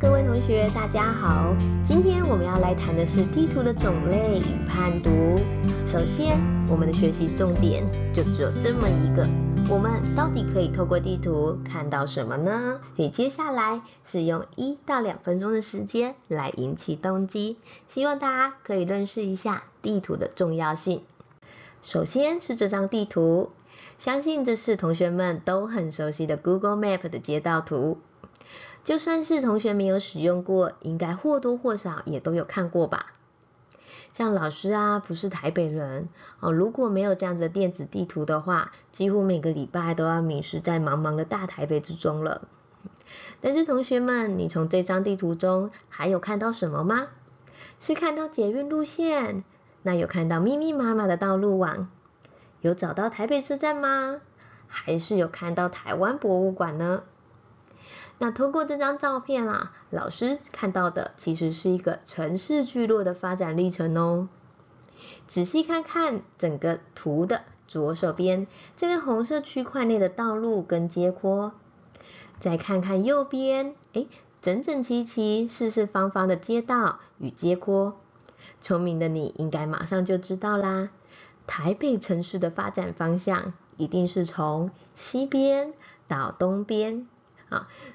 各位同学，大家好。今天我们要来谈的是地图的种类与判读。首先，我们的学习重点就只有这么一个：我们到底可以透过地图看到什么呢？你接下来是用一到两分钟的时间来引起动机，希望大家可以认识一下地图的重要性。首先是这张地图，相信这是同学们都很熟悉的 Google Map 的街道图。就算是同学没有使用过，应该或多或少也都有看过吧。像老师啊，不是台北人哦，如果没有这样的电子地图的话，几乎每个礼拜都要迷失在茫茫的大台北之中了。但是同学们，你从这张地图中还有看到什么吗？是看到捷运路线？那有看到密密麻麻的道路网？有找到台北车站吗？还是有看到台湾博物馆呢？那通过这张照片啦，老师看到的其实是一个城市聚落的发展历程哦。仔细看看整个图的左手边这个红色区块内的道路跟街坡，再看看右边，哎，整整齐齐、四四方方的街道与街坡。聪明的你应该马上就知道啦。台北城市的发展方向一定是从西边到东边。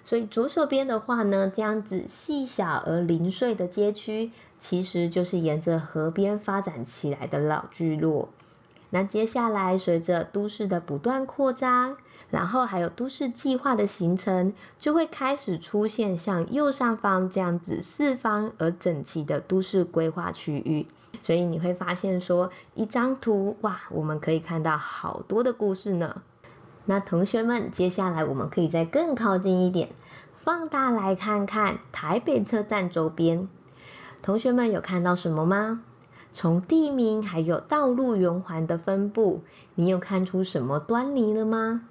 所以左手边的话呢，这样子细小而零碎的街区，其实就是沿着河边发展起来的老聚落。那接下来随着都市的不断扩张，然后还有都市计划的形成，就会开始出现像右上方这样子四方而整齐的都市规划区域。所以你会发现说，一张图哇，我们可以看到好多的故事呢。那同学们，接下来我们可以再更靠近一点，放大来看看台北车站周边。同学们有看到什么吗？从地名还有道路圆环的分布，你有看出什么端倪了吗？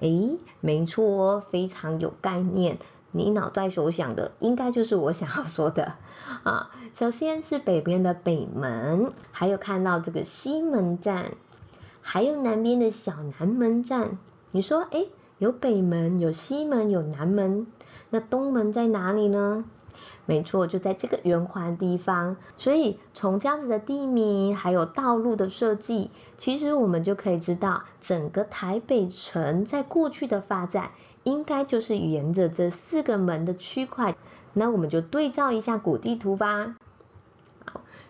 诶，没错哦，非常有概念。你脑袋所想的，应该就是我想要说的啊。首先是北边的北门，还有看到这个西门站。还有南边的小南门站，你说，哎，有北门，有西门，有南门，那东门在哪里呢？没错，就在这个圆环地方。所以从这样子的地名，还有道路的设计，其实我们就可以知道，整个台北城在过去的发展，应该就是沿着这四个门的区块。那我们就对照一下古地图吧。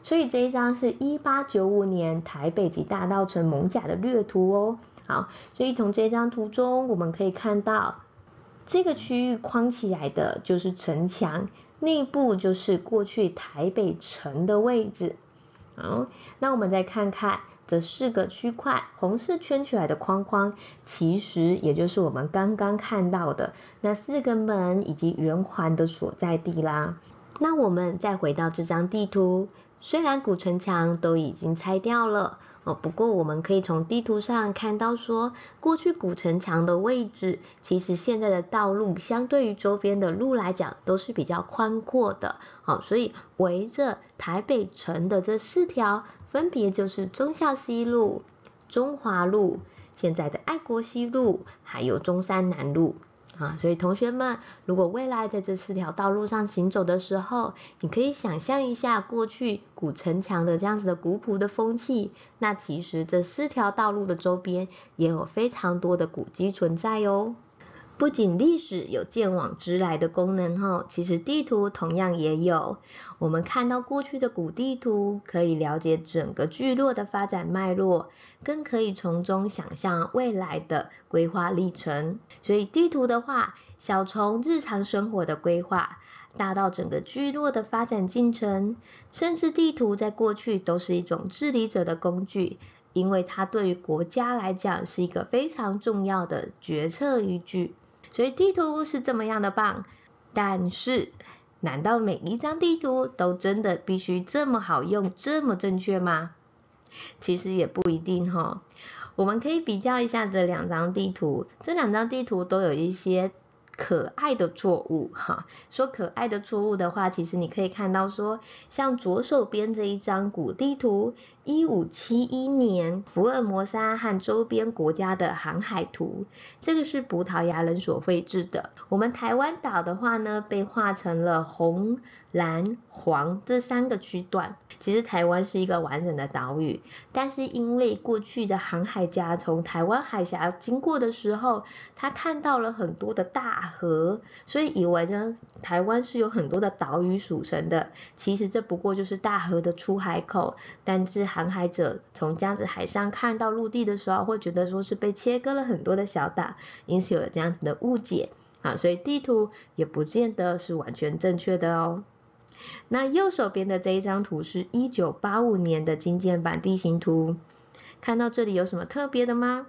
所以这一张是一八九五年台北及大道城蒙甲的略图哦。好，所以从这张图中，我们可以看到这个区域框起来的，就是城墙内部，就是过去台北城的位置。好，那我们再看看这四个区块，红色圈起来的框框，其实也就是我们刚刚看到的那四个门以及圆环的所在地啦。那我们再回到这张地图。虽然古城墙都已经拆掉了哦，不过我们可以从地图上看到，说过去古城墙的位置，其实现在的道路相对于周边的路来讲，都是比较宽阔的。好，所以围着台北城的这四条，分别就是忠孝西路、中华路、现在的爱国西路，还有中山南路。啊，所以同学们，如果未来在这四条道路上行走的时候，你可以想象一下过去古城墙的这样子的古朴的风气。那其实这四条道路的周边也有非常多的古迹存在哦。不仅历史有见往知来的功能哈，其实地图同样也有。我们看到过去的古地图，可以了解整个聚落的发展脉络，更可以从中想象未来的规划历程。所以地图的话，小从日常生活的规划，大到整个聚落的发展进程，甚至地图在过去都是一种治理者的工具，因为它对于国家来讲是一个非常重要的决策依据。所以地图是这么样的棒，但是难道每一张地图都真的必须这么好用、这么正确吗？其实也不一定哈。我们可以比较一下这两张地图，这两张地图都有一些可爱的错误哈。说可爱的错误的话，其实你可以看到说，像左手边这一张古地图。一五七一年，福尔摩沙和周边国家的航海图，这个是葡萄牙人所绘制的。我们台湾岛的话呢，被画成了红、蓝、黄这三个区段。其实台湾是一个完整的岛屿，但是因为过去的航海家从台湾海峡经过的时候，他看到了很多的大河，所以以为呢台湾是有很多的岛屿组成的。其实这不过就是大河的出海口，但是。航海者从这样子海上看到陆地的时候，会觉得说是被切割了很多的小岛，因此有了这样子的误解啊，所以地图也不见得是完全正确的哦。那右手边的这一张图是一九八五年的精简版地形图，看到这里有什么特别的吗？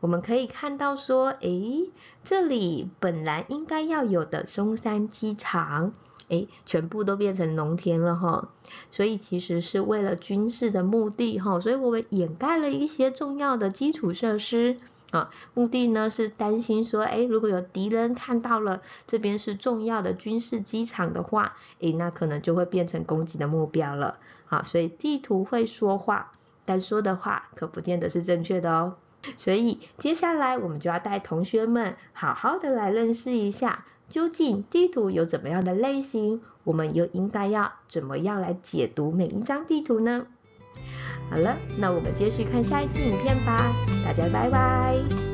我们可以看到说，诶，这里本来应该要有的松山机场。哎，全部都变成农田了哈，所以其实是为了军事的目的哈，所以我们掩盖了一些重要的基础设施啊，目的呢是担心说，哎，如果有敌人看到了这边是重要的军事机场的话，哎，那可能就会变成攻击的目标了啊，所以地图会说话，但说的话可不见得是正确的哦，所以接下来我们就要带同学们好好的来认识一下。究竟地图有怎么样的类型？我们又应该要怎么样来解读每一张地图呢？好了，那我们继续看下一期影片吧，大家拜拜。